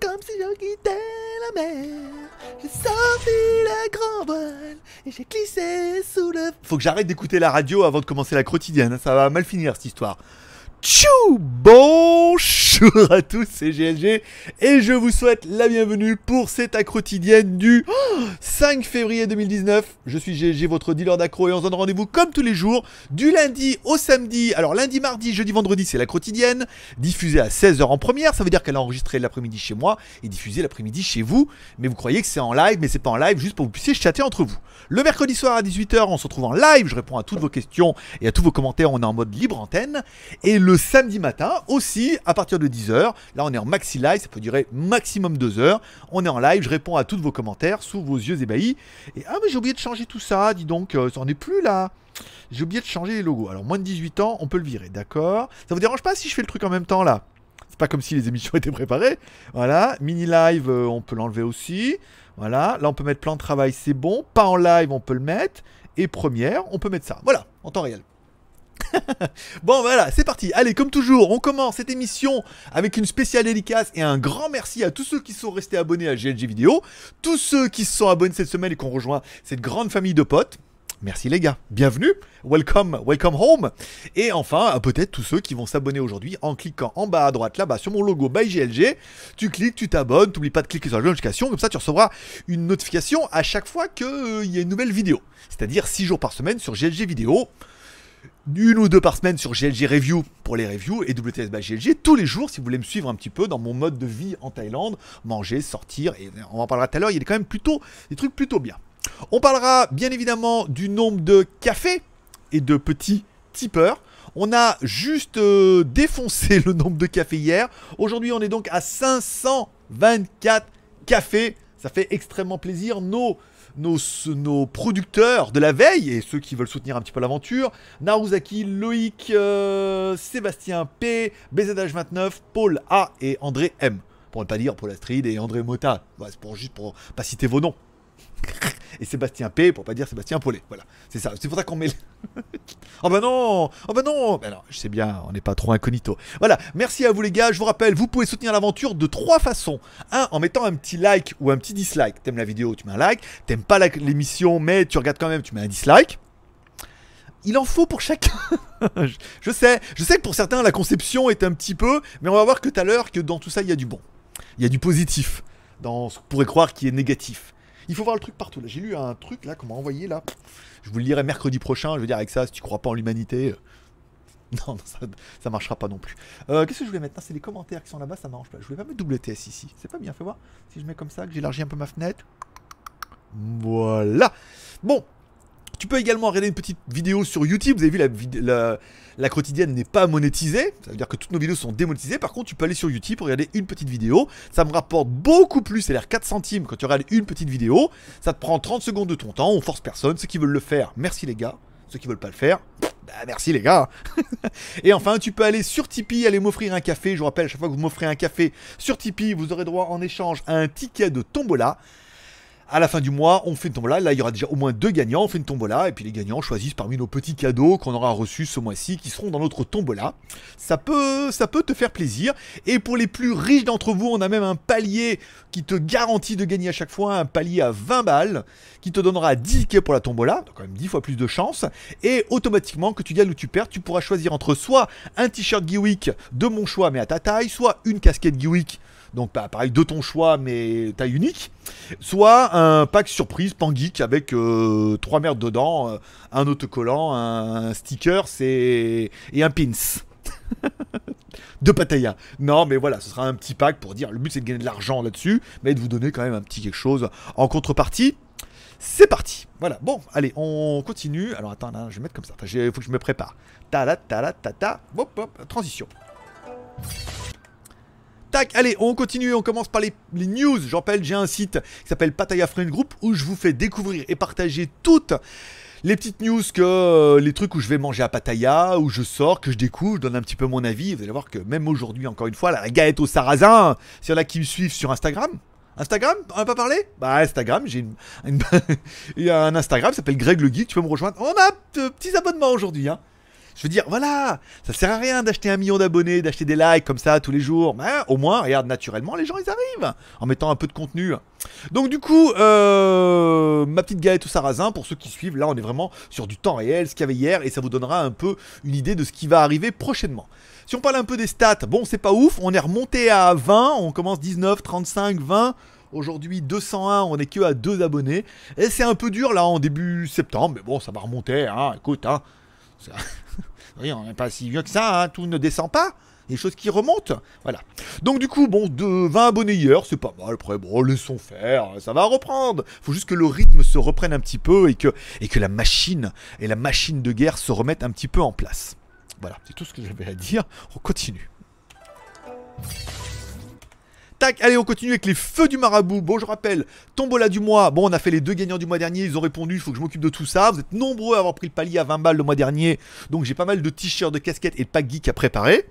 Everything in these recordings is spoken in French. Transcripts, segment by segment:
comme si je quittais la mer. J'ai sorti le grand voile et j'ai glissé sous le. Faut que j'arrête d'écouter la radio avant de commencer la quotidienne. Ça va mal finir cette histoire. Tchou Bonjour à tous, c'est GLG et je vous souhaite la bienvenue pour cette accro quotidienne du 5 février 2019. Je suis GLG, votre dealer d'accro et on se donne rendez-vous comme tous les jours du lundi au samedi. Alors lundi, mardi, jeudi, vendredi, c'est la quotidienne diffusée à 16h en première. Ça veut dire qu'elle est enregistrée l'après-midi chez moi et diffusée l'après-midi chez vous. Mais vous croyez que c'est en live, mais c'est pas en live juste pour que vous puissiez chatter entre vous. Le mercredi soir à 18h, on se retrouve en live. Je réponds à toutes vos questions et à tous vos commentaires. On est en mode libre antenne. Et le le samedi matin aussi à partir de 10h. Là, on est en maxi live, ça peut durer maximum 2 h On est en live, je réponds à tous vos commentaires sous vos yeux ébahis. Et ah, mais j'ai oublié de changer tout ça, dis donc, euh, ça n'en est plus là. J'ai oublié de changer les logos. Alors, moins de 18 ans, on peut le virer, d'accord Ça vous dérange pas si je fais le truc en même temps là C'est pas comme si les émissions étaient préparées. Voilà, mini live, euh, on peut l'enlever aussi. Voilà, là on peut mettre plan de travail, c'est bon. Pas en live, on peut le mettre. Et première, on peut mettre ça. Voilà, en temps réel. bon voilà, c'est parti. Allez, comme toujours, on commence cette émission avec une spéciale dédicace et un grand merci à tous ceux qui sont restés abonnés à GLG Vidéo, tous ceux qui se sont abonnés cette semaine et qui ont rejoint cette grande famille de potes. Merci les gars, bienvenue, welcome, welcome home. Et enfin, peut-être tous ceux qui vont s'abonner aujourd'hui en cliquant en bas à droite, là-bas sur mon logo by GLG. Tu cliques, tu t'abonnes, n'oublies pas de cliquer sur la notification, comme ça tu recevras une notification à chaque fois qu'il y a une nouvelle vidéo. C'est-à-dire 6 jours par semaine sur GLG Vidéo une ou deux par semaine sur GLG Review pour les reviews et WTS GLG tous les jours si vous voulez me suivre un petit peu dans mon mode de vie en Thaïlande, manger, sortir, et on en parlera tout à l'heure, il y a quand même plutôt des trucs plutôt bien. On parlera bien évidemment du nombre de cafés et de petits tipeurs. On a juste euh, défoncé le nombre de cafés hier. Aujourd'hui, on est donc à 524 cafés. Ça fait extrêmement plaisir. Nos nos, nos producteurs de la veille et ceux qui veulent soutenir un petit peu l'aventure. Naruzaki, Loïc, euh, Sébastien P, BZH29, Paul A et André M. Pour ne pas dire Paul Astrid et André Mota. c'est pour, juste pour pas citer vos noms et Sébastien P, pour pas dire Sébastien Paulet. Voilà, c'est ça. C'est pour ça qu'on met. oh bah non Oh bah non je sais bien, on n'est pas trop incognito. Voilà, merci à vous les gars. Je vous rappelle, vous pouvez soutenir l'aventure de trois façons. Un, en mettant un petit like ou un petit dislike. T'aimes la vidéo, tu mets un like. T'aimes pas l'émission, mais tu regardes quand même, tu mets un dislike il en faut pour chacun. je sais, je sais que pour certains la conception est un petit peu, mais on va voir que tout à l'heure que dans tout ça il y a du bon, il y a du positif. Dans, ce qu'on pourrait croire qui est négatif. Il faut voir le truc partout. Là, j'ai lu un truc là qu'on m'a envoyé là. Je vous le lirai mercredi prochain. Je veux dire avec ça, si tu crois pas en l'humanité, non, ça, ça marchera pas non plus. Euh, qu'est-ce que je voulais mettre C'est les commentaires qui sont là-bas, ça marche pas. Je voulais pas mettre TS ici. C'est pas bien, fais voir. Si je mets comme ça, que j'élargis un peu ma fenêtre. Voilà. Bon, tu peux également regarder une petite vidéo sur YouTube. Vous avez vu, la, quotidienne n'est pas monétisée. Ça veut dire que toutes nos vidéos sont démonétisées. Par contre, tu peux aller sur YouTube pour regarder une petite vidéo. Ça me rapporte beaucoup plus, cest l'air 4 centimes quand tu regardes une petite vidéo. Ça te prend 30 secondes de ton temps. On force personne. Ceux qui veulent le faire, merci les gars. Ceux qui veulent pas le faire, bah, merci les gars hein. Et enfin, tu peux aller sur Tipeee, aller m'offrir un café. Je vous rappelle, à chaque fois que vous m'offrez un café sur Tipeee, vous aurez droit en échange à un ticket de tombola à la fin du mois, on fait une tombola. Là, il y aura déjà au moins deux gagnants. On fait une tombola. Et puis les gagnants choisissent parmi nos petits cadeaux qu'on aura reçus ce mois-ci, qui seront dans notre tombola. Ça peut, ça peut te faire plaisir. Et pour les plus riches d'entre vous, on a même un palier qui te garantit de gagner à chaque fois. Un palier à 20 balles qui te donnera 10 quais pour la tombola. Donc, quand même 10 fois plus de chance. Et automatiquement, que tu gagnes ou tu perds, tu pourras choisir entre soit un t-shirt Geewick de mon choix, mais à ta taille, soit une casquette Geewick. Donc, bah, pareil, de ton choix, mais taille unique. Soit un pack surprise geek, avec euh, trois merdes dedans, euh, un autocollant, un sticker et, et un pins. de Pataya. Non, mais voilà, ce sera un petit pack pour dire le but c'est de gagner de l'argent là-dessus, mais de vous donner quand même un petit quelque chose en contrepartie. C'est parti. Voilà. Bon, allez, on continue. Alors attends, je vais mettre comme ça. Il faut que je me prépare. Ta la ta la ta ta. Hop, hop, transition allez, on continue, on commence par les, news. j'appelle, j'ai un site qui s'appelle Pataya Friend Group où je vous fais découvrir et partager toutes les petites news que euh, les trucs où je vais manger à Pataya, où je sors, que je découvre, je donne un petit peu mon avis. Vous allez voir que même aujourd'hui, encore une fois, la galette au sarrasin, s'il y a qui me suivent sur Instagram. Instagram On n'a pas parlé Bah Instagram, j'ai un Instagram, s'appelle Greg Le Geek, tu peux me rejoindre. On a de petits abonnements aujourd'hui, hein je veux dire, voilà, ça sert à rien d'acheter un million d'abonnés, d'acheter des likes comme ça tous les jours. Mais hein, au moins, regarde, naturellement, les gens, ils arrivent en mettant un peu de contenu. Donc du coup, euh, ma petite galette au sarrasin, pour ceux qui suivent, là, on est vraiment sur du temps réel, ce qu'il y avait hier, et ça vous donnera un peu une idée de ce qui va arriver prochainement. Si on parle un peu des stats, bon, c'est pas ouf, on est remonté à 20, on commence 19, 35, 20. Aujourd'hui 201, on est que à 2 abonnés. Et c'est un peu dur là en début septembre, mais bon, ça va remonter, hein, écoute, hein, oui, on n'est pas si vieux que ça, hein. tout ne descend pas. Des choses qui remontent, voilà. Donc du coup, bon, de 20 abonnés hier, c'est pas mal. Après, bon, laissons faire, ça va reprendre. Faut juste que le rythme se reprenne un petit peu et que, et que la machine et la machine de guerre se remettent un petit peu en place. Voilà, c'est tout ce que j'avais à dire. On continue. Tac, allez, on continue avec les feux du marabout. Bon, je rappelle, tombola du mois. Bon, on a fait les deux gagnants du mois dernier. Ils ont répondu, il faut que je m'occupe de tout ça. Vous êtes nombreux à avoir pris le palier à 20 balles le mois dernier. Donc, j'ai pas mal de t-shirts, de casquettes et de packs geek à préparer.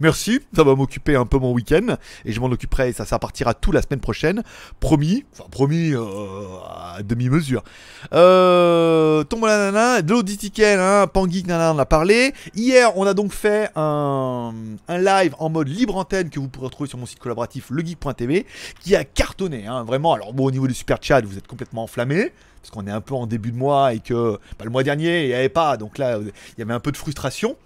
Merci, ça va m'occuper un peu mon week-end et je m'en occuperai. Ça, ça partira tout la semaine prochaine, promis. Enfin, promis euh, à demi-mesure. Euh, tombe la nana, de l'auditiquel, hein, Pangeek, nana, on a parlé. Hier, on a donc fait un, live en mode libre antenne que vous pourrez retrouver sur mon site collaboratif legeek.tv qui a cartonné, hein, vraiment. Alors bon, au niveau du super chat, vous êtes complètement enflammé parce qu'on est un peu en début de mois et que bah, le mois dernier, il n'y avait pas. Donc là, il y avait un peu de frustration.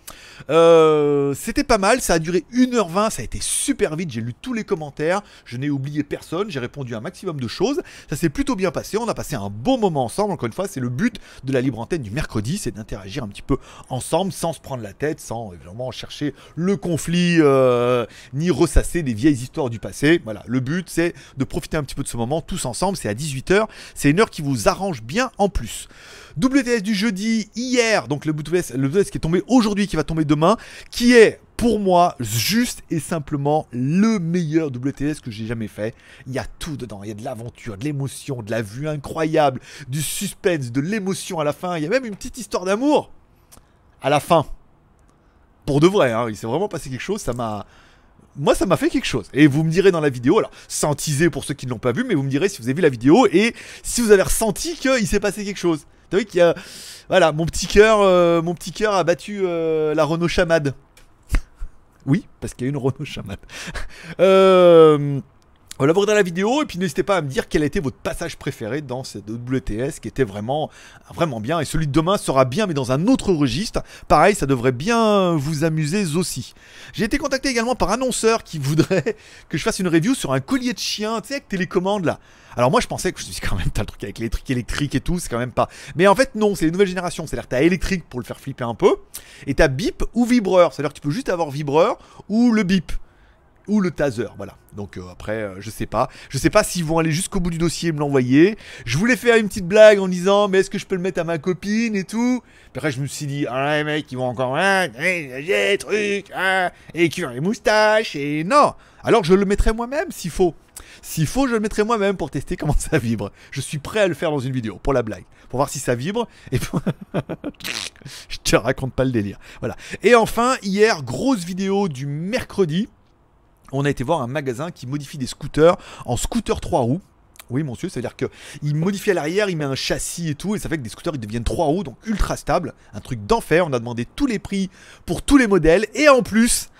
Euh, c'était pas mal, ça a duré 1h20, ça a été super vite. J'ai lu tous les commentaires, je n'ai oublié personne, j'ai répondu à un maximum de choses. Ça s'est plutôt bien passé, on a passé un bon moment ensemble. Encore une fois, c'est le but de la libre antenne du mercredi, c'est d'interagir un petit peu ensemble sans se prendre la tête, sans évidemment chercher le conflit euh, ni ressasser des vieilles histoires du passé. Voilà, le but c'est de profiter un petit peu de ce moment tous ensemble. C'est à 18h, c'est une heure qui vous arrange bien en plus. WTS du jeudi, hier, donc le WTS, le WTS qui est tombé aujourd'hui, qui va tomber demain, qui est pour moi, juste et simplement le meilleur WTS que j'ai jamais fait. Il y a tout dedans. Il y a de l'aventure, de l'émotion, de la vue incroyable, du suspense, de l'émotion à la fin. Il y a même une petite histoire d'amour à la fin. Pour de vrai, hein. il s'est vraiment passé quelque chose. Ça m'a, moi ça m'a fait quelque chose. Et vous me direz dans la vidéo, alors sans pour ceux qui ne l'ont pas vu, mais vous me direz si vous avez vu la vidéo et si vous avez ressenti qu'il s'est passé quelque chose. T'as vu qu'il y a... Voilà, mon petit cœur, euh, mon petit cœur a battu euh, la Renault Chamade. oui, parce qu'il y a une Renault Chamade. euh... Voilà dans la vidéo et puis n'hésitez pas à me dire quel a été votre passage préféré dans cette WTS qui était vraiment vraiment bien et celui de demain sera bien mais dans un autre registre. Pareil, ça devrait bien vous amuser aussi. J'ai été contacté également par un annonceur qui voudrait que je fasse une review sur un collier de chien, tu sais avec télécommande là. Alors moi je pensais que je suis quand même t'as le truc avec les trucs et tout, c'est quand même pas. Mais en fait non, c'est les nouvelles générations, c'est-à-dire t'as électrique pour le faire flipper un peu et t'as bip ou vibreur, c'est-à-dire que tu peux juste avoir vibreur ou le bip ou le taser, voilà. Donc euh, après, euh, je sais pas. Je sais pas s'ils vont aller jusqu'au bout du dossier et me l'envoyer. Je voulais faire une petite blague en disant, mais est-ce que je peux le mettre à ma copine et tout après, je me suis dit, ah les mecs, ils vont encore, ah des trucs, hein, et ont les moustaches, et non Alors je le mettrai moi-même s'il faut. S'il faut, je le mettrai moi-même pour tester comment ça vibre. Je suis prêt à le faire dans une vidéo, pour la blague, pour voir si ça vibre, et je te raconte pas le délire. Voilà. Et enfin, hier, grosse vidéo du mercredi on a été voir un magasin qui modifie des scooters en scooter 3 roues. Oui, monsieur, c'est-à-dire qu'il modifie à l'arrière, il met un châssis et tout, et ça fait que des scooters ils deviennent 3 roues, donc ultra stable. Un truc d'enfer, on a demandé tous les prix pour tous les modèles, et en plus,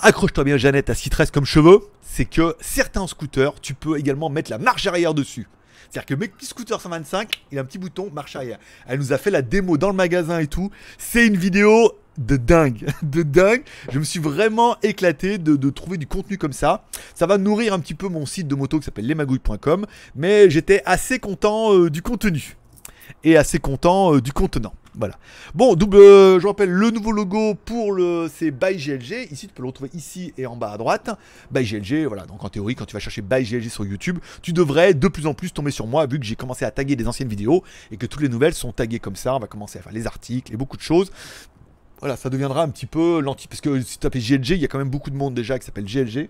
accroche-toi bien, Jeannette, à ce qui comme cheveux, c'est que certains scooters, tu peux également mettre la marche arrière dessus. C'est-à-dire que mes petits scooters 125, il a un petit bouton marche arrière. Elle nous a fait la démo dans le magasin et tout. C'est une vidéo de dingue, de dingue. Je me suis vraiment éclaté de, trouver du contenu comme ça. Ça va nourrir un petit peu mon site de moto qui s'appelle lesmagouilles.com, mais j'étais assez content euh, du contenu et assez content euh, du contenant. Voilà. Bon, double, euh, je rappelle le nouveau logo pour le c'est by GLG. Ici, tu peux le retrouver ici et en bas à droite. By GLG, voilà. Donc en théorie, quand tu vas chercher by GLG sur YouTube, tu devrais de plus en plus tomber sur moi vu que j'ai commencé à taguer des anciennes vidéos et que toutes les nouvelles sont taguées comme ça. On va commencer à faire les articles et beaucoup de choses. Voilà, ça deviendra un petit peu l'anti. Parce que si tu tapes GLG, il y a quand même beaucoup de monde déjà qui s'appelle GLG.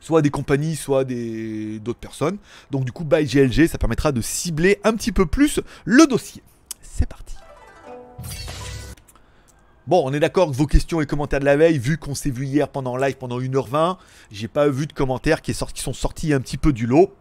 Soit des compagnies, soit d'autres personnes. Donc du coup, by GLG, ça permettra de cibler un petit peu plus le dossier. C'est parti. Bon, on est d'accord que vos questions et commentaires de la veille, vu qu'on s'est vu hier pendant live pendant 1h20, j'ai pas vu de commentaires qui, qui sont sortis un petit peu du lot.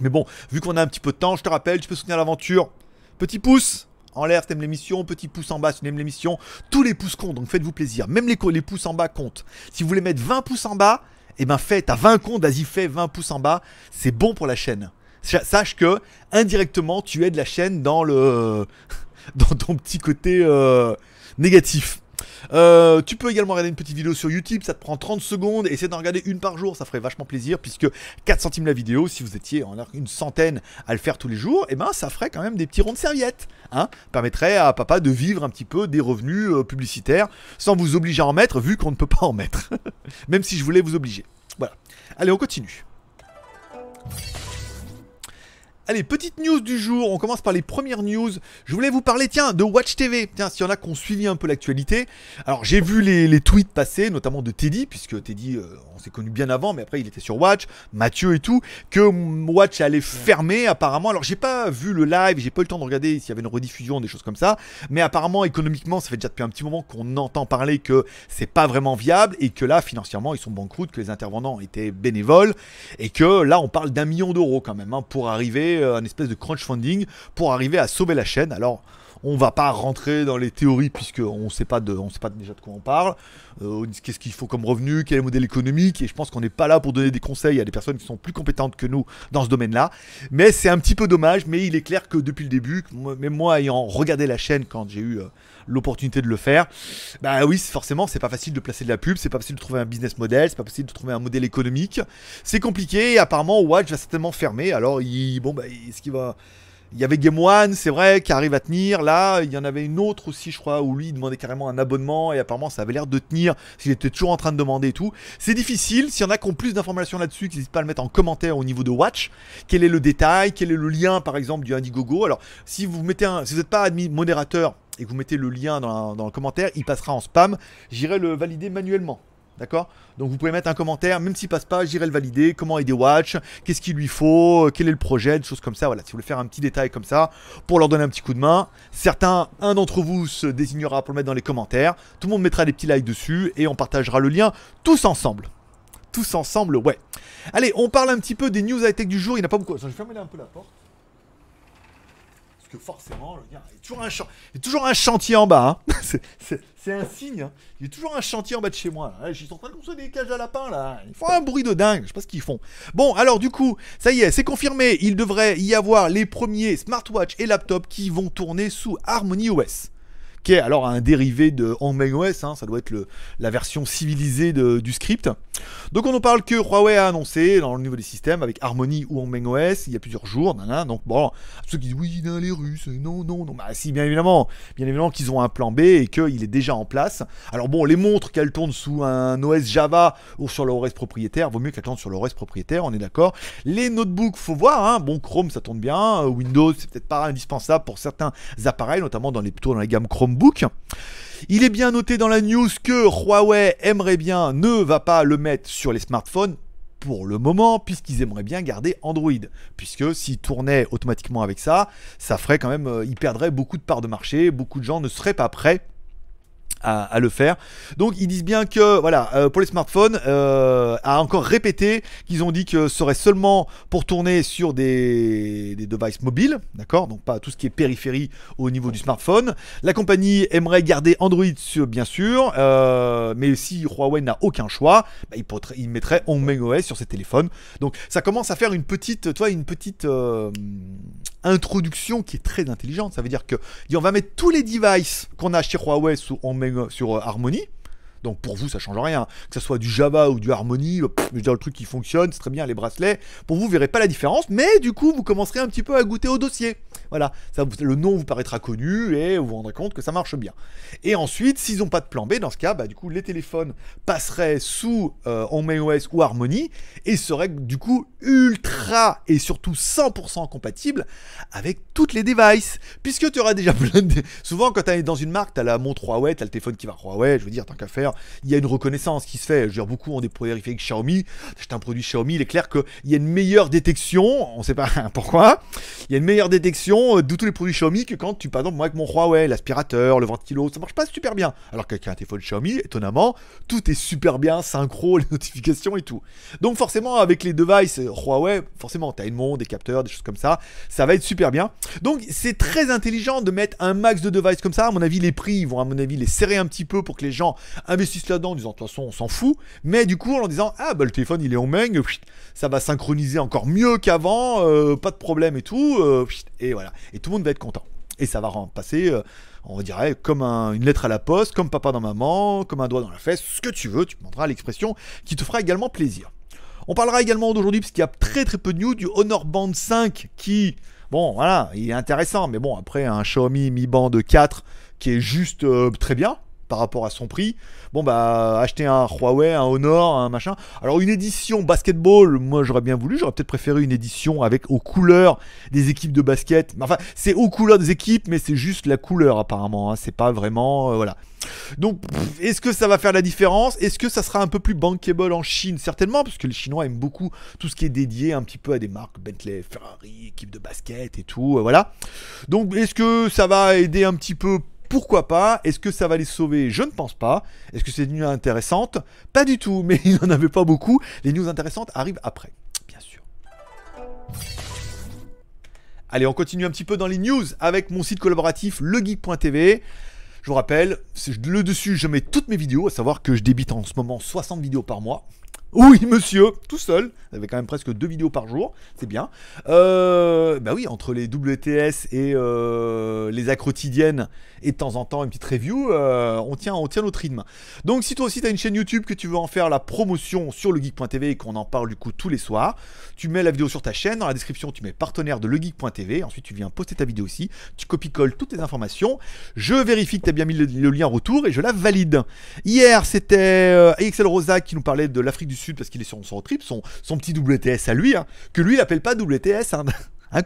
Mais bon, vu qu'on a un petit peu de temps, je te rappelle, tu peux soutenir l'aventure. Petit pouce, en l'air si t'aimes l'émission, petit pouce en bas si aimes l'émission. Tous les pouces comptent, donc faites-vous plaisir. Même les, les pouces en bas comptent. Si vous voulez mettre 20 pouces en bas, et eh ben faites, à 20 comptes, vas-y fais 20 pouces en bas. C'est bon pour la chaîne. Sache que, indirectement, tu aides la chaîne dans le... dans ton petit côté euh, négatif. Euh, tu peux également regarder une petite vidéo sur YouTube, ça te prend 30 secondes, essaye d'en regarder une par jour, ça ferait vachement plaisir, puisque 4 centimes la vidéo, si vous étiez en une centaine à le faire tous les jours, et eh ben ça ferait quand même des petits ronds de serviettes, hein, permettrait à papa de vivre un petit peu des revenus euh, publicitaires, sans vous obliger à en mettre, vu qu'on ne peut pas en mettre, même si je voulais vous obliger. Voilà. Allez, on continue. Allez, petite news du jour, on commence par les premières news. Je voulais vous parler, tiens, de Watch TV. Tiens, s'il y en a qui ont suivi un peu l'actualité. Alors, j'ai vu les, tweets passer, notamment de Teddy, puisque Teddy, euh, on s'est connu bien avant, mais après, il était sur Watch, Mathieu et tout, que Watch allait fermer, apparemment. Alors, j'ai pas vu le live, j'ai pas eu le temps de regarder s'il y avait une rediffusion, des choses comme ça. Mais apparemment, économiquement, ça fait déjà depuis un petit moment qu'on entend parler que c'est pas vraiment viable et que là, financièrement, ils sont banqueroute, que les intervenants étaient bénévoles et que là, on parle d'un million d'euros quand même hein, pour arriver euh, un espèce de crunch funding pour arriver à sauver la chaîne. Alors on va pas rentrer dans les théories puisqu'on ne sait pas de, on sait pas déjà de quoi on parle. Euh, qu'est-ce qu'il faut comme revenu, quel est le modèle économique. Et je pense qu'on n'est pas là pour donner des conseils à des personnes qui sont plus compétentes que nous dans ce domaine-là. Mais c'est un petit peu dommage. Mais il est clair que depuis le début, même moi ayant regardé la chaîne quand j'ai eu euh, l'opportunité de le faire, bah oui, forcément, c'est pas facile de placer de la pub, c'est pas facile de trouver un business model, c'est pas facile de trouver un modèle économique. C'est compliqué. Et apparemment, Watch va certainement fermer. Alors, il, bon, bah, est-ce qu'il va il y avait Game One, c'est vrai, qui arrive à tenir. Là, il y en avait une autre aussi, je crois, où lui demandait carrément un abonnement et apparemment ça avait l'air de tenir. S'il était toujours en train de demander et tout. C'est difficile. S'il y en a qui ont plus d'informations là-dessus, n'hésitez pas à le mettre en commentaire au niveau de Watch. Quel est le détail Quel est le lien, par exemple, du Indiegogo Alors, si vous mettez si vous n'êtes pas admis modérateur et que vous mettez le lien dans le commentaire, il passera en spam. J'irai le valider manuellement. D'accord Donc vous pouvez mettre un commentaire, même s'il passe pas, j'irai le valider, comment aider Watch, qu'est-ce qu'il lui faut, quel est le projet, des choses comme ça. Voilà, si vous voulez faire un petit détail comme ça, pour leur donner un petit coup de main. Certains, un d'entre vous se désignera pour le mettre dans les commentaires. Tout le monde mettra des petits likes dessus et on partagera le lien tous ensemble. Tous ensemble, ouais. Allez, on parle un petit peu des news high-tech du jour. Il n'y en a pas beaucoup. je vais fermer un peu la porte que forcément, il, y a toujours un un chantier en bas. Hein. c'est un signe. Hein. Il y a toujours un chantier en bas de chez moi. Ils sont en train de construire des cages à lapins là. Ils font un bruit de dingue. Je sais pas ce qu'ils font. Bon, alors du coup, ça y est, c'est confirmé. Il devrait y avoir les premiers smartwatch et laptops qui vont tourner sous Harmony OS qui alors un dérivé de Hangman hein, OS, ça doit être le, la version civilisée du script. Donc on nous parle que Huawei a annoncé dans le niveau des systèmes avec Harmony ou Hangman OS il y a plusieurs jours, donc bon, ceux qui disent oui, les Russes, non, non, non, bah si, bien évidemment, bien évidemment qu'ils ont un plan B et qu'il est déjà en place. Alors bon, les montres qu'elles tournent sous un OS Java ou sur OS propriétaire, vaut mieux qu'elles tournent sur OS propriétaire, on est d'accord. Les notebooks, faut voir, hein. bon Chrome ça tourne bien, euh, Windows c'est peut-être pas indispensable pour certains appareils, notamment dans les, plutôt dans les gammes Chrome il est bien noté dans la news que Huawei aimerait bien, ne va pas le mettre sur les smartphones pour le moment, puisqu'ils aimeraient bien garder Android. Puisque s'ils tournaient automatiquement avec ça, ça ferait quand même, euh, ils perdraient beaucoup de parts de marché, beaucoup de gens ne seraient pas prêts à, le faire. Donc ils disent bien que voilà euh, pour les smartphones euh, a encore répété qu'ils ont dit que ce serait seulement pour tourner sur des, des devices mobiles, d'accord, donc pas tout ce qui est périphérie au niveau du smartphone. La compagnie aimerait garder Android sur, bien sûr, euh, mais si Huawei n'a aucun choix, bah, il, pourrait, il, mettrait OS sur ses téléphones. Donc ça commence à faire une petite, toi, une petite euh, introduction qui est très intelligente. Ça veut dire que on va mettre tous les devices qu'on a chez Huawei sous Hongmeng sur euh, Harmony donc pour vous, ça change rien. Que ce soit du Java ou du Harmony, euh, je veux dire, le truc qui fonctionne, c'est très bien les bracelets. Pour vous, vous verrez pas la différence, mais du coup, vous commencerez un petit peu à goûter au dossier. Voilà, ça, le nom vous paraîtra connu et vous vous rendrez compte que ça marche bien. Et ensuite, s'ils n'ont pas de plan B, dans ce cas, bah, du coup, les téléphones passeraient sous euh, HomeOS ou Harmony et seraient du coup ultra et surtout 100% compatibles avec toutes les devices. Puisque tu auras déjà plein de... Souvent, quand tu es dans une marque, tu as la montre Huawei, tu as le téléphone qui va Huawei, je veux dire, tant qu'à faire il y a une reconnaissance qui se fait. Je veux dire, beaucoup ont des avec Xiaomi. j'ai un produit Xiaomi, il est clair qu'il y a une meilleure détection, on ne sait pas pourquoi, il y a une meilleure détection euh, de tous les produits Xiaomi que quand tu, par exemple, moi avec mon Huawei, l'aspirateur, le ventilo, ça marche pas super bien. Alors qu'avec un téléphone Xiaomi, étonnamment, tout est super bien, synchro, les notifications et tout. Donc forcément, avec les devices Huawei, forcément, tu as une montre, des capteurs, des choses comme ça, ça va être super bien. Donc c'est très intelligent de mettre un max de devices comme ça. À mon avis, les prix vont, à mon avis, les serrer un petit peu pour que les gens investissent là-dedans en disant de toute façon on s'en fout, mais du coup en disant ah bah le téléphone il est au main, ça va synchroniser encore mieux qu'avant, euh, pas de problème et tout, euh, et voilà. Et tout le monde va être content. Et ça va passer, euh, on dirait, comme une lettre à la poste, comme papa dans maman, comme un doigt dans la fesse, ce que tu veux, tu demanderas l'expression qui te fera également plaisir. On parlera également d'aujourd'hui, parce qu'il y a très très peu de news, du Honor Band 5 qui, bon voilà, il est intéressant, mais bon après un Xiaomi Mi Band 4 qui est juste très bien, par rapport à son prix. Bon, bah, acheter un Huawei, un Honor, un machin. Alors, une édition basketball, moi j'aurais bien voulu, j'aurais peut-être préféré une édition avec aux couleurs des équipes de basket. Enfin, c'est aux couleurs des équipes, mais c'est juste la couleur apparemment, hein. c'est pas vraiment. Euh, voilà. Donc, est-ce que ça va faire la différence Est-ce que ça sera un peu plus bankable en Chine Certainement, parce que les Chinois aiment beaucoup tout ce qui est dédié un petit peu à des marques Bentley, Ferrari, équipe de basket et tout. Euh, voilà. Donc, est-ce que ça va aider un petit peu pourquoi pas Est-ce que ça va les sauver Je ne pense pas. Est-ce que c'est une news intéressante Pas du tout, mais il n'en avait pas beaucoup. Les news intéressantes arrivent après, bien sûr. Allez, on continue un petit peu dans les news avec mon site collaboratif legeek.tv. Je vous rappelle, le dessus, je mets toutes mes vidéos, à savoir que je débite en ce moment 60 vidéos par mois. Oui, monsieur, tout seul. Vous avez quand même presque deux vidéos par jour, c'est bien. Euh, bah oui, entre les WTS et euh, les acrotidiennes quotidiennes, et de temps en temps une petite review, euh, on, tient, on tient notre rythme. Donc si toi aussi tu as une chaîne YouTube que tu veux en faire la promotion sur legeek.tv et qu'on en parle du coup tous les soirs, tu mets la vidéo sur ta chaîne, dans la description tu mets partenaire de legeek.tv, ensuite tu viens poster ta vidéo aussi, tu copies-colles toutes tes informations, je vérifie que tu as bien mis le, lien retour et je la valide. Hier c'était AXL Rosa qui nous parlait de l'Afrique du Sud parce qu'il est sur son trip, son, son petit WTS à lui, hein, que lui, il appelle pas WTS. Hein, hein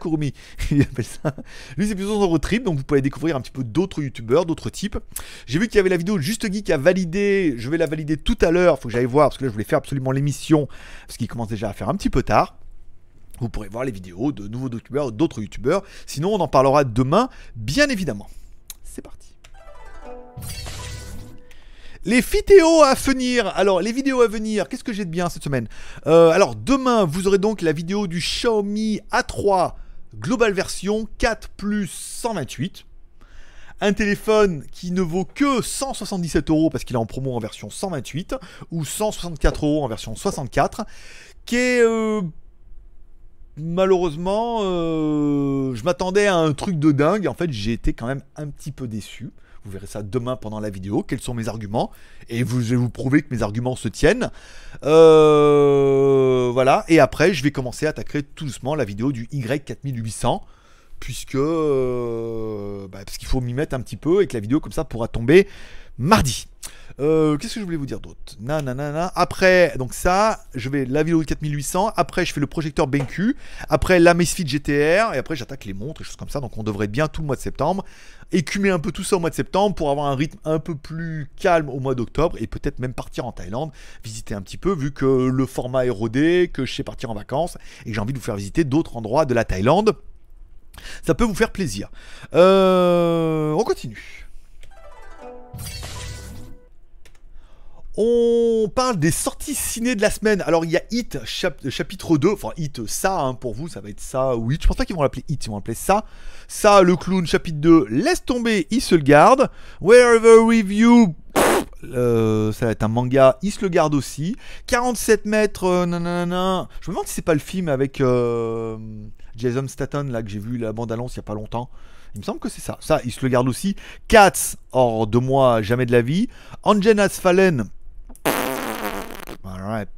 Il appelle ça. Lui, c'est plutôt son road trip, donc vous pouvez découvrir un petit peu d'autres youtubeurs, d'autres types. J'ai vu qu'il y avait la vidéo Juste Geek à valider. Je vais la valider tout à l'heure. Faut que j'aille voir, parce que là, je voulais faire absolument l'émission, parce qu'il commence déjà à faire un petit peu tard. Vous pourrez voir les vidéos de nouveaux youtubeurs, d'autres youtubeurs. Sinon, on en parlera demain, bien évidemment. C'est parti. Les vidéos à venir. Alors, les vidéos à venir, qu'est-ce que j'ai de bien cette semaine euh, Alors, demain, vous aurez donc la vidéo du Xiaomi A3 Global version 4 plus 128. Un téléphone qui ne vaut que 177 euros parce qu'il est en promo en version 128 ou 164 euros en version 64, qui est euh, malheureusement, euh, je m'attendais à un truc de dingue. En fait, j'ai été quand même un petit peu déçu. Vous verrez ça demain pendant la vidéo, quels sont mes arguments. Et je vais vous prouver que mes arguments se tiennent. Euh, voilà. Et après, je vais commencer à attaquer tout doucement la vidéo du Y4800. Puisque... Euh, bah, parce qu'il faut m'y mettre un petit peu et que la vidéo comme ça pourra tomber mardi. Euh, qu'est-ce que je voulais vous dire d'autre na. Après, donc ça, je vais la vidéo 4800. Après, je fais le projecteur BenQ. Après, la Misfit GTR. Et après, j'attaque les montres et choses comme ça. Donc, on devrait bien tout le mois de septembre. Écumer un peu tout ça au mois de septembre pour avoir un rythme un peu plus calme au mois d'octobre. Et peut-être même partir en Thaïlande, visiter un petit peu, vu que le format est rodé, que je sais partir en vacances. Et que j'ai envie de vous faire visiter d'autres endroits de la Thaïlande. Ça peut vous faire plaisir. Euh, on continue. On parle des sorties ciné de la semaine. Alors il y a Hit chapitre 2, enfin Hit ça hein, pour vous, ça va être ça ou Je pense pas qu'ils vont l'appeler Hit, ils vont l'appeler ça. Ça, le clown chapitre 2, laisse tomber, il se le garde. Wherever Review, euh, ça va être un manga, il se le garde aussi. 47 mètres, euh, non Je me demande si c'est pas le film avec euh, Jason Statham là que j'ai vu la bande annonce il y a pas longtemps. Il me semble que c'est ça. Ça, il se le garde aussi. Katz, hors de moi, jamais de la vie. Angel Fallen.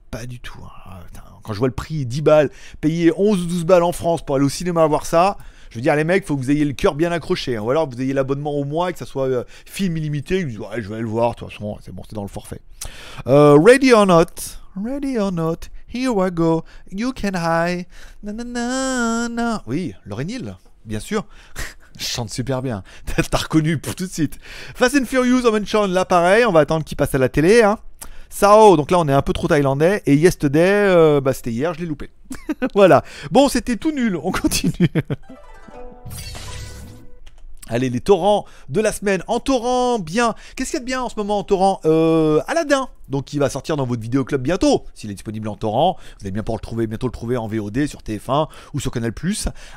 pas du tout. Hein. Ah, quand je vois le prix, 10 balles, payer 11 ou 12 balles en France pour aller au cinéma voir ça, je veux dire, les mecs, il faut que vous ayez le cœur bien accroché. Hein. Ou alors vous ayez l'abonnement au mois, que ça soit euh, film illimité. je vais le voir, de toute façon, c'est bon, c'est dans le forfait. Euh, ready or not, ready or not, here I go, you can hide. Na, Oui, lorénil. bien sûr. chante super bien. T'as reconnu pour tout de suite. Fast and Furious on mention, là pareil, on va attendre qu'il passe à la télé. Hein. Sao, donc là on est un peu trop thaïlandais. Et Yesterday, euh, bah, c'était hier, je l'ai loupé. voilà. Bon, c'était tout nul, on continue. Allez, les torrents de la semaine. En torrent, bien. Qu'est-ce qu'il y a de bien en ce moment en torrent euh, Aladdin donc qui va sortir dans votre vidéo club bientôt, s'il est disponible en torrent. Vous allez bien pouvoir le trouver, bientôt le trouver en VOD sur TF1 ou sur Canal+.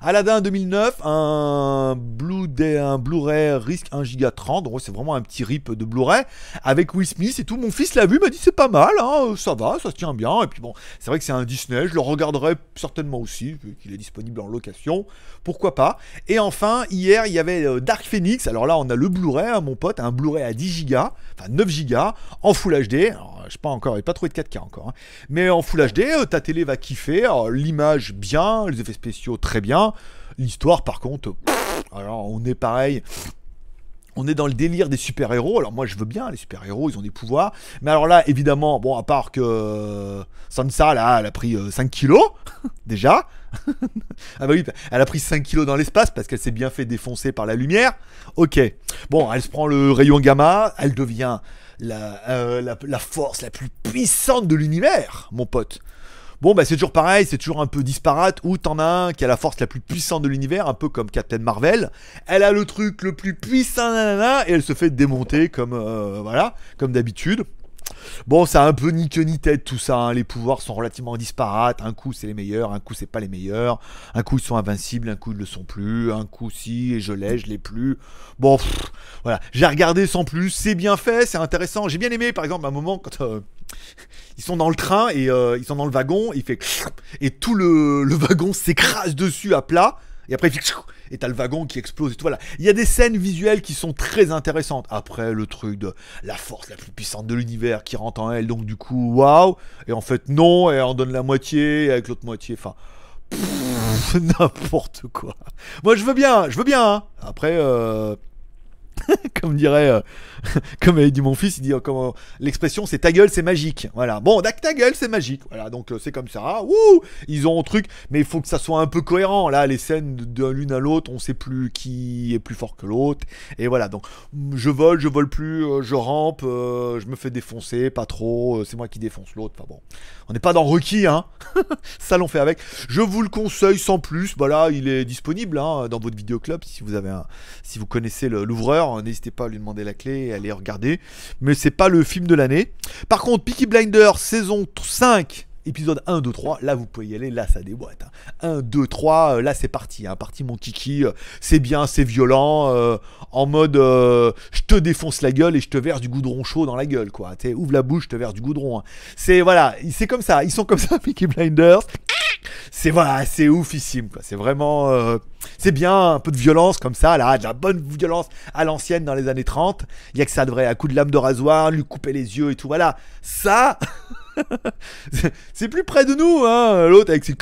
Aladdin 2009, un Blu-ray un risque 1 giga 30, c'est vraiment un petit rip de Blu-ray avec Will Smith et tout. Mon fils l'a vu, m'a dit c'est pas mal, hein. ça va, ça se tient bien. Et puis bon, c'est vrai que c'est un Disney, je le regarderai certainement aussi vu qu'il est disponible en location, pourquoi pas. Et enfin, hier il y avait euh, Dark Phoenix. Alors là, on a le Blu-ray, hein, mon pote, un Blu-ray à 10 gigas, enfin 9 gigas en Full HD euh, je sais pas encore, j'ai pas trouvé de 4K encore. Hein. Mais en Full HD, euh, ta télé va kiffer. l'image, bien. Les effets spéciaux, très bien. L'histoire, par contre, euh, alors, on est pareil. On est dans le délire des super-héros. Alors, moi, je veux bien, les super-héros, ils ont des pouvoirs. Mais alors là, évidemment, bon, à part que Sansa, là, elle a pris 5 kilos, déjà. ah bah oui, elle a pris 5 kilos dans l'espace parce qu'elle s'est bien fait défoncer par la lumière. Ok. Bon, elle se prend le rayon gamma, elle devient euh, la, la, force la plus puissante de l'univers, mon pote. Bon, bah c'est toujours pareil, c'est toujours un peu disparate, Ou t'en as un qui a la force la plus puissante de l'univers, un peu comme Captain Marvel. Elle a le truc le plus puissant, nanana, et elle se fait démonter comme, euh, voilà, comme d'habitude. Bon, ça a un peu ni queue ni tête tout ça. Hein. Les pouvoirs sont relativement disparates. Un coup, c'est les meilleurs. Un coup, c'est pas les meilleurs. Un coup, ils sont invincibles. Un coup, ils le sont plus. Un coup, si, et je l'ai, je l'ai plus. Bon, voilà. J'ai regardé sans plus. C'est bien fait, c'est intéressant. J'ai bien aimé, par exemple, un moment, quand. Euh, ils sont dans le train et euh, ils sont dans le wagon, il fait et tout le wagon s'écrase dessus à plat et après, et t'as le wagon qui explose et tout. Voilà. Il y a des scènes visuelles qui sont très intéressantes. Après, le truc de la force la plus puissante de l'univers qui rentre en elle, donc du coup, waouh. Et en fait, non, et en donne la moitié, et avec l'autre moitié, enfin. N'importe quoi. Moi, je veux bien, je veux bien. Hein. Après, euh, comme dirait, euh, comme avait dit mon fils, il dit euh, comment l'expression c'est ta gueule, c'est magique. Voilà. Bon, dac ta gueule, c'est magique. Voilà, donc euh, c'est comme ça. ils ont un truc, mais il faut que ça soit un peu cohérent. Là, les scènes de l'une à l'autre, on sait plus qui est plus fort que l'autre. Et voilà. Donc, je vole, je vole plus, je rampe, je me fais défoncer, pas trop. c'est moi qui défonce l'autre. Enfin bon, on n'est pas dans Rocky, hein. ça l'on fait avec. Je vous le conseille sans plus. Voilà, il est disponible hein, dans votre vidéoclub si vous avez un, si vous connaissez l'ouvreur Hein, n'hésitez pas à lui demander la clé et à aller regarder. Mais c'est pas le film de l'année. Par contre, Peaky Blinders, saison 5 épisode 1, 2, 3, là vous pouvez y aller, là ça déboîte. 1, 2, 3, là c'est parti, hein. parti mon kiki, euh, c'est bien, c'est violent, euh, en mode euh, je te défonce la gueule et je te verse du goudron chaud dans la gueule, quoi. T'sais, ouvre la bouche, je te verse du goudron. Hein. C'est voilà, c'est comme ça, ils sont comme ça, Peaky Blinders c'est voilà, c'est oufissime. C'est vraiment, euh, c'est bien un peu de violence comme ça, là, de la bonne violence à l'ancienne dans les années 30. Il y a que ça de vrai, à coup de lame de rasoir, lui couper les yeux et tout. Voilà, ça. c'est plus près de nous, hein. L'autre avec ses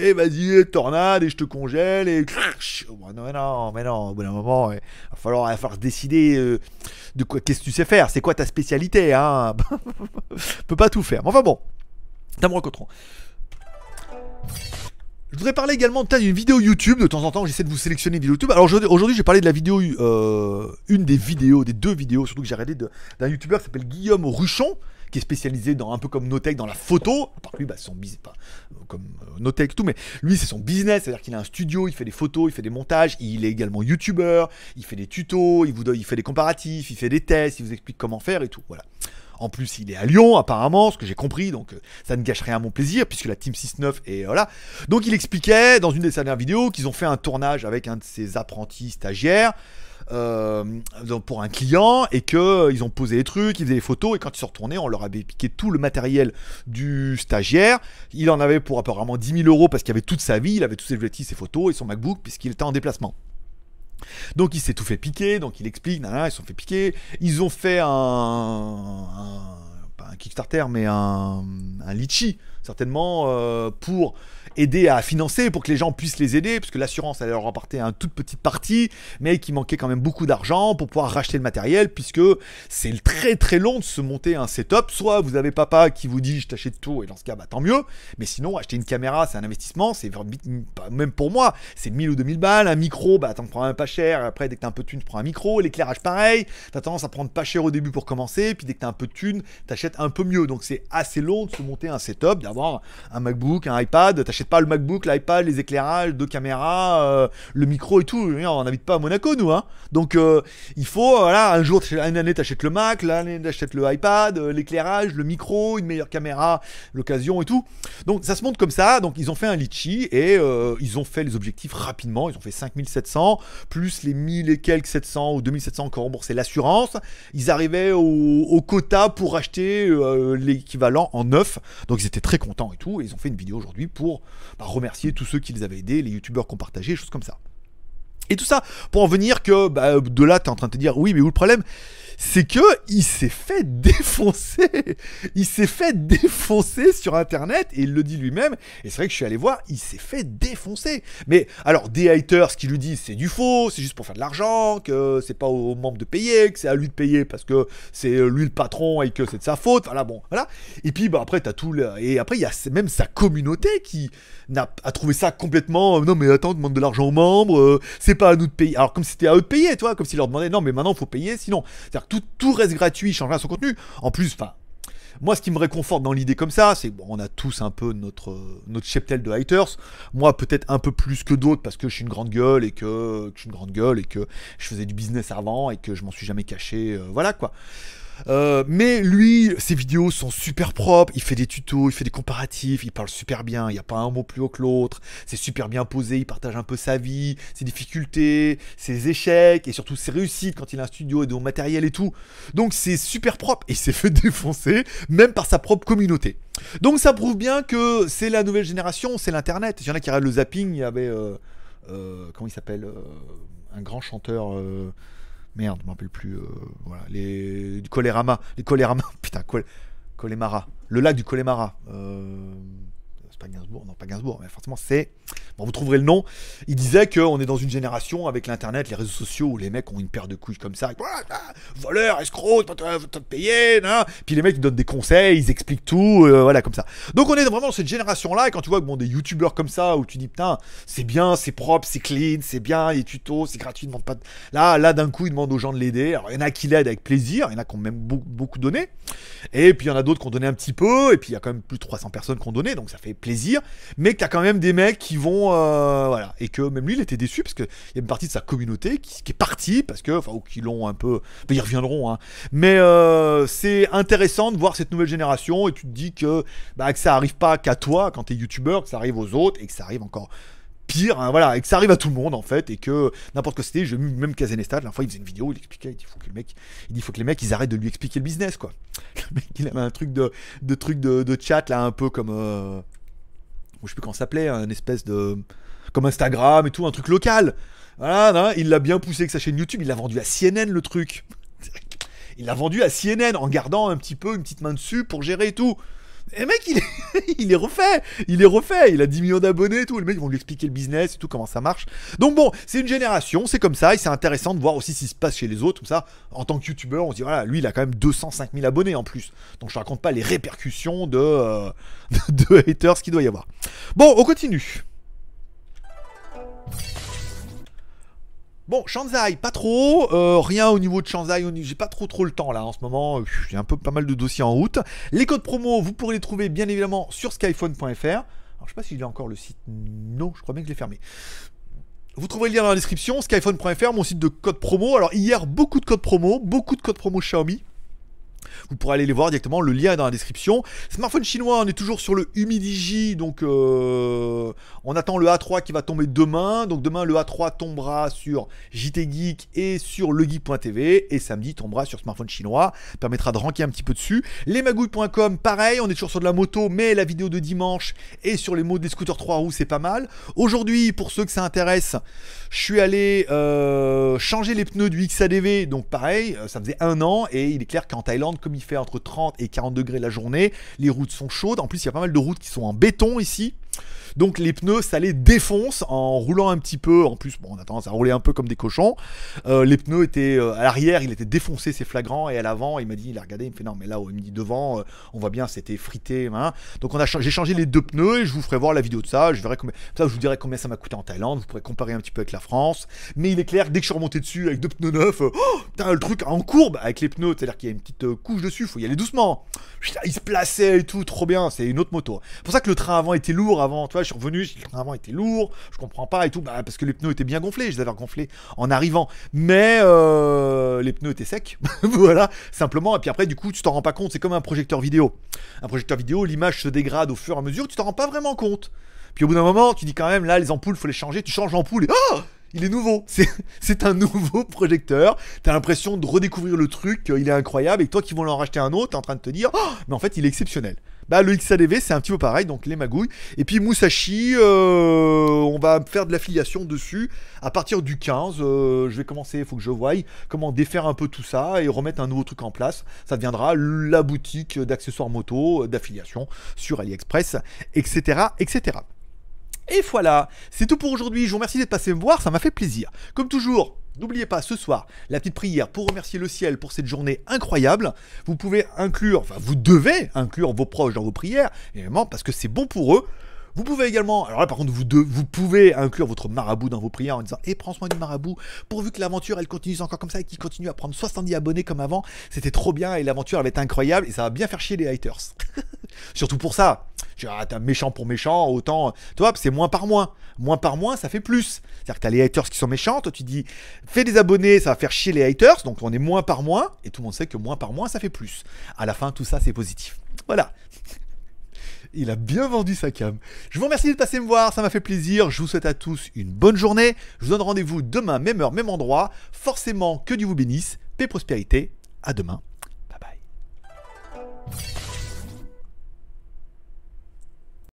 et eh, vas-y, tornade, et je te congèle, et non, mais non, mais non, au bout d'un moment, il va falloir, il décider euh, de quoi, qu'est-ce que tu sais faire, c'est quoi ta spécialité, hein. peut pas tout faire. Mais enfin bon, T'as me cotron. Je voudrais parler également d'une vidéo YouTube. De temps en temps, j'essaie de vous sélectionner des YouTube. Alors aujourd'hui, j'ai parlé de la vidéo, euh, une des vidéos, des deux vidéos, surtout que j'ai de d'un youtubeur qui s'appelle Guillaume Ruchon, qui est spécialisé dans un peu comme Notech dans la photo. par lui, bah, son business, euh, pas comme euh, tout, mais lui c'est son business, c'est-à-dire qu'il a un studio, il fait des photos, il fait des montages, il est également YouTuber, il fait des tutos, il vous donne, il fait des comparatifs, il fait des tests, il vous explique comment faire et tout. Voilà. En plus, il est à Lyon, apparemment, ce que j'ai compris, donc euh, ça ne gâche rien à mon plaisir, puisque la Team 6-9 est voilà. Euh, donc, il expliquait dans une des dernières vidéos qu'ils ont fait un tournage avec un de ses apprentis stagiaires. Euh, pour un client et que ils ont posé les trucs, ils faisaient des photos et quand ils sont retournés, on leur avait piqué tout le matériel du stagiaire. Il en avait pour apparemment 10 000 euros parce qu'il avait toute sa vie, il avait tous ses objectifs, ses photos et son MacBook puisqu'il était en déplacement. Donc il s'est tout fait piquer, donc il explique, ils se sont fait piquer. Ils ont fait un, pas un Kickstarter, mais un, un litchi, certainement, euh, pour aider à financer, pour que les gens puissent les aider, puisque l'assurance, elle leur apportait un toute petite partie, mais qui manquait quand même beaucoup d'argent pour pouvoir racheter le matériel, puisque c'est très très long de se monter un setup. Soit vous avez papa qui vous dit je t'achète tout, et dans ce cas, bah, tant mieux, mais sinon, acheter une caméra, c'est un investissement, c'est même pour moi, c'est 1000 ou 2000 balles, un micro, bah t'en prends un pas cher, après dès que as un peu de thune, tu prends un micro, l'éclairage pareil, t'as tendance à prendre pas cher au début pour commencer, puis dès que tu as un peu de thune, achètes un peu mieux. Donc c'est assez long de se monter un setup, d'avoir un MacBook, un iPad, t'achètes pas le MacBook, l'iPad, les éclairages, deux caméras, euh, le micro et tout. On n'habite pas à Monaco, nous. Hein Donc, euh, il faut, euh, voilà, un jour, une année, t'achètes le Mac, l'année, t'achètes le iPad, l'éclairage, le micro, une meilleure caméra, l'occasion et tout. Donc, ça se monte comme ça. Donc, ils ont fait un litchi et ils ont fait les objectifs rapidement. Ils ont fait 5700, plus les 1000 et quelques 700 ou 2700 qu'on remboursé l'assurance. Ils arrivaient au, au, quota pour acheter l'équivalent en neuf. Donc, ils étaient très contents et tout. ils ont fait une vidéo aujourd'hui pour remercier tous ceux qui les avaient aidés, les youtubeurs qui ont partagé, choses comme ça. Et tout ça pour en venir que bah, de là, tu es en train de te dire, oui, mais où le problème c'est que il s'est fait défoncer. Il s'est fait défoncer sur Internet et il le dit lui-même. Et c'est vrai que je suis allé voir, il s'est fait défoncer. Mais alors, des haters qui lui disent c'est du faux, c'est juste pour faire de l'argent, que c'est pas aux membres de payer, que c'est à lui de payer parce que c'est euh, lui le patron et que c'est de sa faute. Voilà, bon, voilà. Et puis, bah, après, t'as tout Et après, il y a même sa communauté qui n'a a trouvé ça complètement. Euh, non, mais attends, on demande de l'argent aux membres, euh, c'est pas à nous de payer. Alors, comme si c'était à eux de payer, toi, comme s'il leur demandait non, mais maintenant, faut payer, sinon. Tout, reste gratuit, il change rien son contenu. En plus, enfin, moi, ce qui me réconforte dans l'idée comme ça, c'est bon, on a tous un peu notre, notre cheptel de haters. Moi, peut-être un peu plus que d'autres parce que je suis une grande gueule et que, je suis une grande gueule et que je faisais du business avant et que je m'en suis jamais caché. Euh, voilà quoi. Euh, mais lui, ses vidéos sont super propres, il fait des tutos, il fait des comparatifs, il parle super bien, il n'y a pas un mot plus haut que l'autre, c'est super bien posé, il partage un peu sa vie, ses difficultés, ses échecs et surtout ses réussites quand il a un studio et de matériel et tout. Donc c'est super propre et il s'est fait défoncer même par sa propre communauté. Donc ça prouve bien que c'est la nouvelle génération, c'est l'internet. Il y en a qui regardent le zapping, il y avait... Euh, euh, comment il s'appelle Un grand chanteur... Merde, je m'en rappelle plus. Euh, voilà, les du Colérama, les Colérama, putain, col, Colémara, le lac du Colémara. Euh, c'est pas Gainsbourg, non, pas Gainsbourg, mais forcément c'est vous trouverez le nom. Il disait qu'on est dans une génération avec l'internet, les réseaux sociaux où les mecs ont une paire de couilles comme ça. Voleur, escroc, t'as de payer. Hein. Puis les mecs ils donnent des conseils, ils expliquent tout, euh, voilà comme ça. Donc on est vraiment dans cette génération-là. Et quand tu vois bon, des youtubeurs comme ça où tu dis putain, c'est bien, c'est propre, c'est clean, c'est bien, les tutos, c'est gratuit, pas Là, là d'un coup, ils demandent aux gens de l'aider. Alors il y en a qui l'aident avec plaisir, il y en a qui ont même beaucoup, donné. Et puis il y en a d'autres qui ont donné un petit peu. Et puis il y a quand même plus de 300 personnes qui ont donné, donc ça fait plaisir. Mais tu as quand même des mecs qui vont euh, voilà. Et que même lui, il était déçu parce qu'il y a une partie de sa communauté qui, est partie parce que, enfin, ou qui l'ont un peu. ils reviendront, hein. Mais euh, c'est intéressant de voir cette nouvelle génération et tu te dis que, bah, que ça arrive pas qu'à toi quand t'es youtubeur, que ça arrive aux autres et que ça arrive encore pire, hein, voilà, et que ça arrive à tout le monde en fait, et que n'importe quoi c'était, même Kazenestad, la fois il faisait une vidéo, il expliquait, il dit faut que le mec, il faut que les mecs ils arrêtent de lui expliquer le business quoi. Le mec il avait un truc de, truc de, de chat là un peu comme euh, je sais plus comment ça s'appelait, un espèce de. comme Instagram et tout, un truc local. Voilà, il l'a bien poussé avec sa chaîne YouTube, il l'a vendu à CNN le truc. Il l'a vendu à CNN en gardant un petit peu une petite main dessus pour gérer tout. Et eh, mec, il est, refait. Il est refait. Il a 10 millions d'abonnés et tout. Les mecs vont lui expliquer le business et tout, comment ça marche. Donc bon, c'est une génération, c'est comme ça. Et c'est intéressant de voir aussi ce qui se passe chez les autres. Comme ça, en tant que youtubeur, on se dit, voilà, lui, il a quand même 205 000 abonnés en plus. Donc je ne raconte pas les répercussions de, euh, de haters qu'il doit y avoir. Bon, on continue. Bon, Shanzai, pas trop. Euh, rien au niveau de Shanzai. J'ai pas trop trop le temps là en ce moment. Euh, j'ai un peu pas mal de dossiers en route. Les codes promo, vous pourrez les trouver bien évidemment sur skyphone.fr. Alors, je sais pas si j'ai encore le site. Non, je crois bien que je l'ai fermé. Vous trouverez le lien dans la description, skyphone.fr, mon site de code promo. Alors hier, beaucoup de codes promo, beaucoup de codes promo Xiaomi vous pourrez aller les voir directement. Le lien est dans la description. Smartphone chinois, on est toujours sur le Humidigi, donc euh, on attend le A3 qui va tomber demain. Donc demain, le A3 tombera sur JT Geek et sur legeek.tv. Et samedi, tombera sur smartphone chinois. Permettra de ranker un petit peu dessus. magouilles.com, pareil, on est toujours sur de la moto, mais la vidéo de dimanche et sur les mots des scooters 3 roues, c'est pas mal. Aujourd'hui, pour ceux que ça intéresse, je suis allé euh, changer les pneus du XADV. Donc pareil, euh, ça faisait un an et il est clair qu'en Thaïlande, comme il fait entre 30 et 40 degrés la journée, les routes sont chaudes. En plus, il y a pas mal de routes qui sont en béton ici. Donc les pneus, ça les défonce en roulant un petit peu. En plus, bon, on a tendance à rouler un peu comme des cochons. Euh, les pneus étaient euh, à l'arrière, il était défoncé, c'est flagrant. Et à l'avant, il m'a dit, il a regardé, il me fait non, mais là, au oh, midi devant, euh, on voit bien, c'était frité. Hein. Donc on a j'ai changé les deux pneus et je vous ferai voir la vidéo de ça. Je verrai ça, je vous dirai combien ça m'a coûté en Thaïlande. Vous pourrez comparer un petit peu avec la France. Mais il est clair, dès que je suis remonté dessus avec deux pneus neufs, oh, putain, le truc en courbe avec les pneus, c'est-à-dire qu'il y a une petite couche dessus, faut y aller doucement. il se plaçait et tout, trop bien. C'est une autre moto. C'est pour ça que le train avant était lourd avant. je suis revenu, train avant était lourd, je comprends pas et tout, bah, parce que les pneus étaient bien gonflés, je les avais gonflés en arrivant. Mais euh, les pneus étaient secs, voilà, simplement. Et puis après, du coup, tu t'en rends pas compte, c'est comme un projecteur vidéo. Un projecteur vidéo, l'image se dégrade au fur et à mesure, tu t'en rends pas vraiment compte. Puis au bout d'un moment, tu dis quand même, là, les ampoules, faut les changer, tu changes l'ampoule et. Oh il est nouveau. C'est un nouveau projecteur. T'as l'impression de redécouvrir le truc, euh, il est incroyable, et toi qui vont en racheter un autre, t'es en train de te dire, oh, mais en fait, il est exceptionnel. Bah, le XADV, c'est un petit peu pareil, donc les magouilles. Et puis Musashi, euh, on va faire de l'affiliation dessus. À partir du 15, euh, je vais commencer, il faut que je voie comment défaire un peu tout ça et remettre un nouveau truc en place. Ça deviendra la boutique d'accessoires moto, euh, d'affiliation sur AliExpress, etc. etc. Et voilà, c'est tout pour aujourd'hui. Je vous remercie d'être passé me voir, ça m'a fait plaisir. Comme toujours, N'oubliez pas ce soir la petite prière pour remercier le ciel pour cette journée incroyable. Vous pouvez inclure, enfin vous devez inclure vos proches dans vos prières, évidemment, parce que c'est bon pour eux. Vous pouvez également, alors là par contre, vous, vous pouvez inclure votre marabout dans vos prières en disant Et eh, prends soin du marabout, pourvu que l'aventure elle continue encore comme ça et qu'il continue à prendre 70 abonnés comme avant, c'était trop bien et l'aventure elle va être incroyable et ça va bien faire chier les haters. Surtout pour ça. Ah, t'as méchant pour méchant, autant. Tu c'est moins par moins. Moins par moins, ça fait plus. C'est-à-dire que t'as les haters qui sont méchants, toi tu dis fais des abonnés, ça va faire chier les haters, donc on est moins par moins, et tout le monde sait que moins par moins, ça fait plus. À la fin, tout ça, c'est positif. Voilà, il a bien vendu sa cam. Je vous remercie de passer me voir, ça m'a fait plaisir. Je vous souhaite à tous une bonne journée. Je vous donne rendez-vous demain, même heure, même endroit. Forcément, que Dieu vous bénisse. Paix, prospérité. À demain. Bye bye.